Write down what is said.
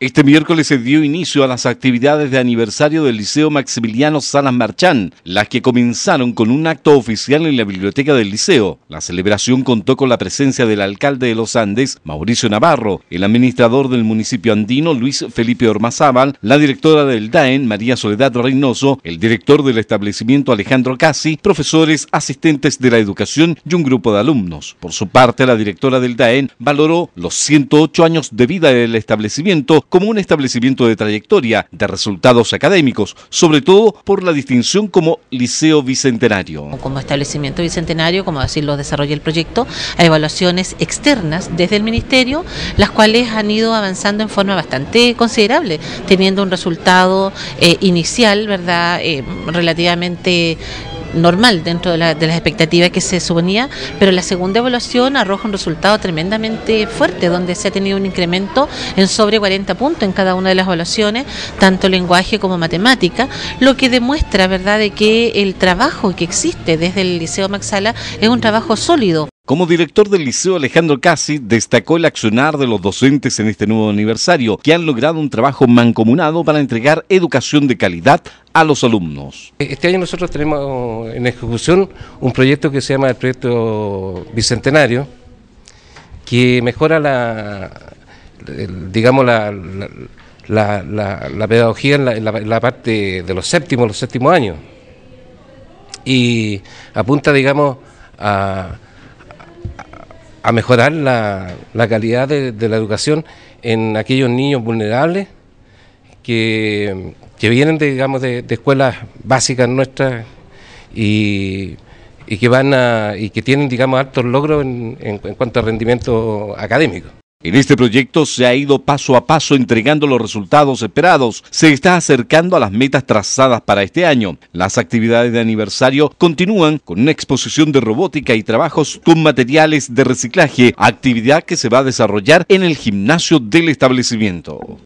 Este miércoles se dio inicio a las actividades de aniversario del Liceo Maximiliano Salas Marchán, las que comenzaron con un acto oficial en la biblioteca del liceo. La celebración contó con la presencia del alcalde de los Andes, Mauricio Navarro, el administrador del municipio andino, Luis Felipe Ormazábal, la directora del DAEN, María Soledad Reynoso, el director del establecimiento, Alejandro Casi, profesores, asistentes de la educación y un grupo de alumnos. Por su parte, la directora del DAEN valoró los 108 años de vida del establecimiento como un establecimiento de trayectoria, de resultados académicos, sobre todo por la distinción como Liceo Bicentenario. Como establecimiento bicentenario, como decirlo, desarrolla el proyecto, a evaluaciones externas desde el Ministerio, las cuales han ido avanzando en forma bastante considerable, teniendo un resultado eh, inicial, ¿verdad?, eh, relativamente normal dentro de, las expectativas que se suponía, pero la segunda evaluación arroja un resultado tremendamente fuerte, donde se ha tenido un incremento en sobre 40 puntos en cada una de las evaluaciones, tanto lenguaje como matemática, lo que demuestra, ¿verdad?, de que el trabajo que existe desde el Liceo Maxala es un trabajo sólido. Como director del Liceo Alejandro Casi, destacó el accionar de los docentes en este nuevo aniversario, que han logrado un trabajo mancomunado para entregar educación de calidad a los alumnos. Este año nosotros tenemos en ejecución un proyecto que se llama el proyecto Bicentenario, que mejora la, digamos, la, pedagogía en, la, parte de los séptimos, los séptimos años. Y apunta, digamos, a a mejorar la, calidad de, la educación en aquellos niños vulnerables que, que vienen de, digamos, de, escuelas básicas nuestras y, que van y que tienen digamos altos logros en cuanto a rendimiento académico. En este proyecto se ha ido paso a paso entregando los resultados esperados. Se está acercando a las metas trazadas para este año. Las actividades de aniversario continúan con una exposición de robótica y trabajos con materiales de reciclaje, actividad que se va a desarrollar en el gimnasio del establecimiento.